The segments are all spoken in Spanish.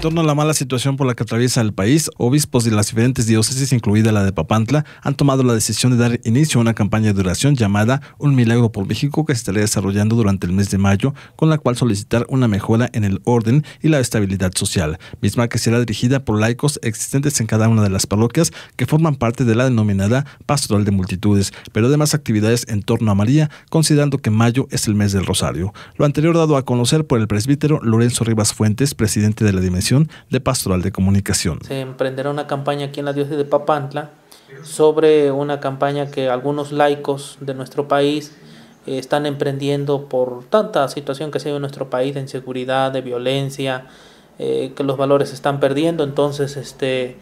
En torno a la mala situación por la que atraviesa el país, obispos de las diferentes diócesis, incluida la de Papantla, han tomado la decisión de dar inicio a una campaña de duración llamada Un Milagro por México que se estará desarrollando durante el mes de mayo, con la cual solicitar una mejora en el orden y la estabilidad social, misma que será dirigida por laicos existentes en cada una de las parroquias que forman parte de la denominada Pastoral de Multitudes, pero además actividades en torno a María, considerando que mayo es el mes del Rosario. Lo anterior dado a conocer por el presbítero Lorenzo Rivas Fuentes, presidente de la Dimensión de Pastoral de Comunicación. Se emprenderá una campaña aquí en la diócesis de Papantla sobre una campaña que algunos laicos de nuestro país eh, están emprendiendo por tanta situación que se vive en nuestro país de inseguridad, de violencia, eh, que los valores se están perdiendo. Entonces, este,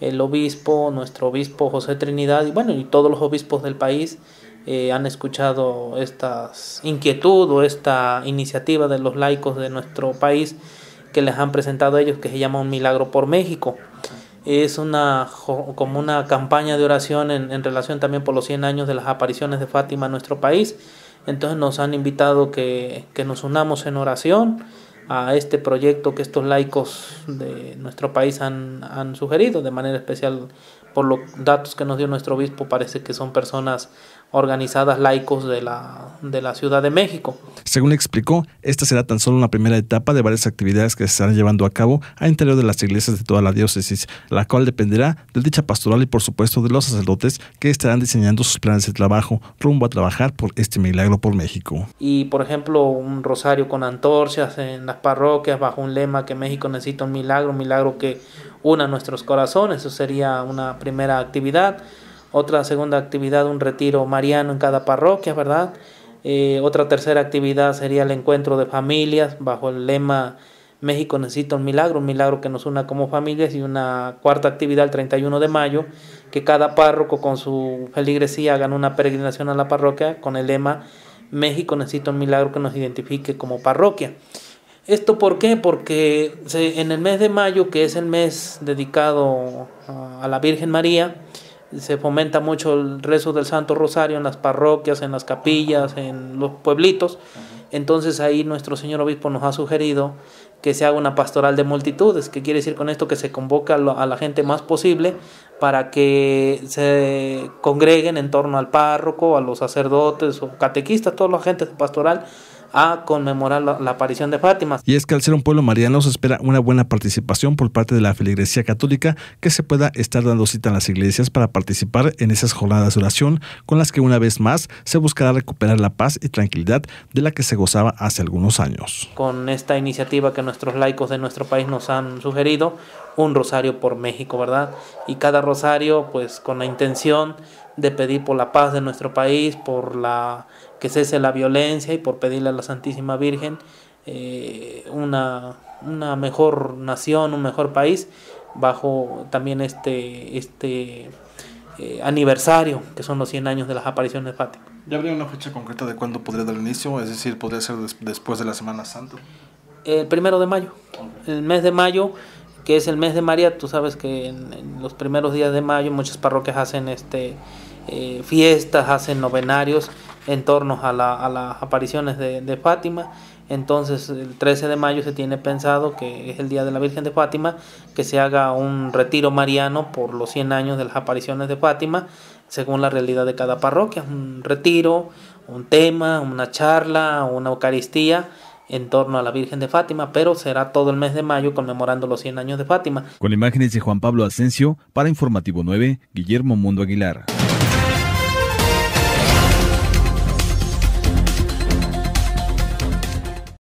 el obispo, nuestro obispo José Trinidad, y bueno, y todos los obispos del país eh, han escuchado esta inquietud o esta iniciativa de los laicos de nuestro país que les han presentado ellos que se llama Un Milagro por México. Es una, como una campaña de oración en, relación también por los 100 años de las apariciones de Fátima en nuestro país. Entonces nos han invitado que, que nos unamos en oración a este proyecto que estos laicos de nuestro país han, han sugerido, de manera especial por los datos que nos dio nuestro obispo, parece que son personas organizadas laicos de la, de la Ciudad de México. Según explicó, esta será tan solo una primera etapa de varias actividades que se estarán llevando a cabo a interior de las iglesias de toda la diócesis, la cual dependerá del dicha pastoral y por supuesto de los sacerdotes que estarán diseñando sus planes de trabajo rumbo a trabajar por este milagro por México. Y por ejemplo, un rosario con antorchas en las parroquias bajo un lema que México necesita un milagro, un milagro que una nuestros corazones, eso sería una primera actividad. Otra segunda actividad, un retiro mariano en cada parroquia, ¿verdad? Eh, otra tercera actividad sería el encuentro de familias bajo el lema México necesita un milagro, un milagro que nos una como familias y una cuarta actividad el 31 de mayo, que cada párroco con su feligresía hagan una peregrinación a la parroquia con el lema México necesita un milagro que nos identifique como parroquia. ¿Esto por qué? Porque en el mes de mayo, que es el mes dedicado a la Virgen María, se fomenta mucho el rezo del Santo Rosario en las parroquias, en las capillas, en los pueblitos. Entonces ahí nuestro señor obispo nos ha sugerido que se haga una pastoral de multitudes, que quiere decir con esto que se convoca a la gente más posible para que se congreguen en torno al párroco, a los sacerdotes o catequistas, toda la gente pastoral a conmemorar la, aparición de Fátima. Y es que al ser un pueblo mariano se espera una buena participación por parte de la filigresía católica que se pueda estar dando cita a las iglesias para participar en esas jornadas de oración con las que una vez más se buscará recuperar la paz y tranquilidad de la que se gozaba hace algunos años. Con esta iniciativa que nuestros laicos de nuestro país nos han sugerido, un rosario por México, ¿verdad? Y cada rosario pues con la intención de pedir por la paz de nuestro país, por la que cese la violencia y por pedirle a la Santísima Virgen eh, una, mejor nación, un mejor país, bajo también este, este eh, aniversario, que son los 100 años de las apariciones de Fátima. ¿Ya habría una fecha concreta de cuándo podría dar inicio? Es decir, ¿podría ser después de la Semana Santa? El primero de mayo. El mes de mayo que es el mes de María, tú sabes que en, los primeros días de mayo muchas parroquias hacen este eh, fiestas, hacen novenarios en torno a, la, a las apariciones de, de, Fátima. Entonces el 13 de mayo se tiene pensado que es el Día de la Virgen de Fátima, que se haga un retiro mariano por los 100 años de las apariciones de Fátima, según la realidad de cada parroquia. Un retiro, un tema, una charla, una Eucaristía en torno a la Virgen de Fátima, pero será todo el mes de mayo conmemorando los 100 años de Fátima. Con imágenes de Juan Pablo Asensio, para Informativo 9, Guillermo Mundo Aguilar.